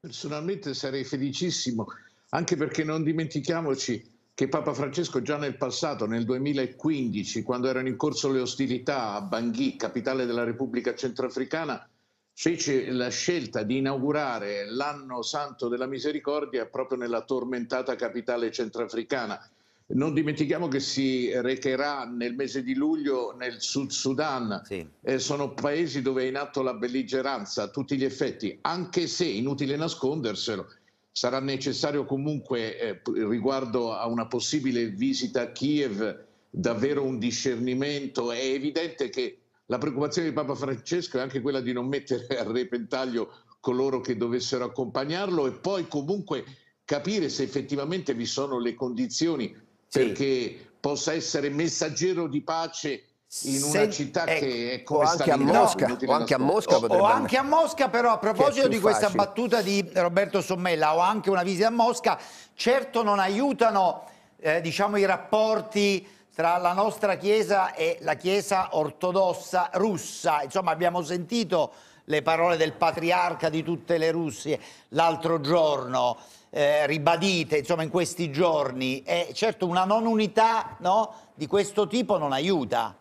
Personalmente sarei felicissimo, anche perché non dimentichiamoci che Papa Francesco già nel passato, nel 2015, quando erano in corso le ostilità a Bangui, capitale della Repubblica Centrafricana, fece la scelta di inaugurare l'anno santo della misericordia proprio nella tormentata capitale centrafricana non dimentichiamo che si recherà nel mese di luglio nel Sud Sudan. Sì. Eh, sono paesi dove è in atto la belligeranza a tutti gli effetti, anche se inutile nasconderselo. Sarà necessario comunque, eh, riguardo a una possibile visita a Kiev, davvero un discernimento. È evidente che la preoccupazione di Papa Francesco è anche quella di non mettere a repentaglio coloro che dovessero accompagnarlo e poi comunque capire se effettivamente vi sono le condizioni sì. perché possa essere messaggero di pace in una Se, città eh, che è come anche a Mosca, o anche a Mosca, o, o anche a Mosca però a proposito di questa facile. battuta di Roberto Sommella o anche una visita a Mosca certo non aiutano eh, diciamo, i rapporti tra la nostra chiesa e la chiesa ortodossa russa insomma abbiamo sentito le parole del patriarca di tutte le Russie l'altro giorno, eh, ribadite insomma in questi giorni, e certo una non unità no, di questo tipo non aiuta.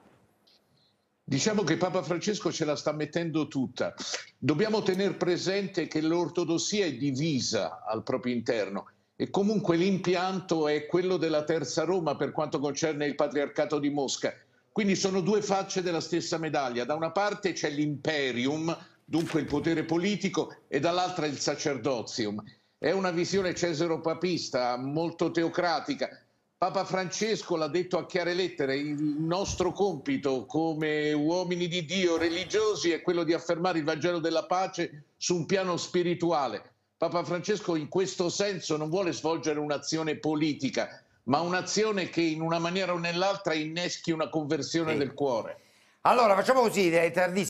Diciamo che Papa Francesco ce la sta mettendo tutta. Dobbiamo tenere presente che l'ortodossia è divisa al proprio interno e comunque l'impianto è quello della Terza Roma per quanto concerne il Patriarcato di Mosca. Quindi sono due facce della stessa medaglia. Da una parte c'è l'imperium, dunque il potere politico, e dall'altra il sacerdozium. È una visione cesaropapista, molto teocratica. Papa Francesco l'ha detto a chiare lettere, il nostro compito come uomini di Dio religiosi è quello di affermare il Vangelo della pace su un piano spirituale. Papa Francesco in questo senso non vuole svolgere un'azione politica, ma un'azione che in una maniera o nell'altra inneschi una conversione sì. del cuore. Allora facciamo così, dai tardissimo.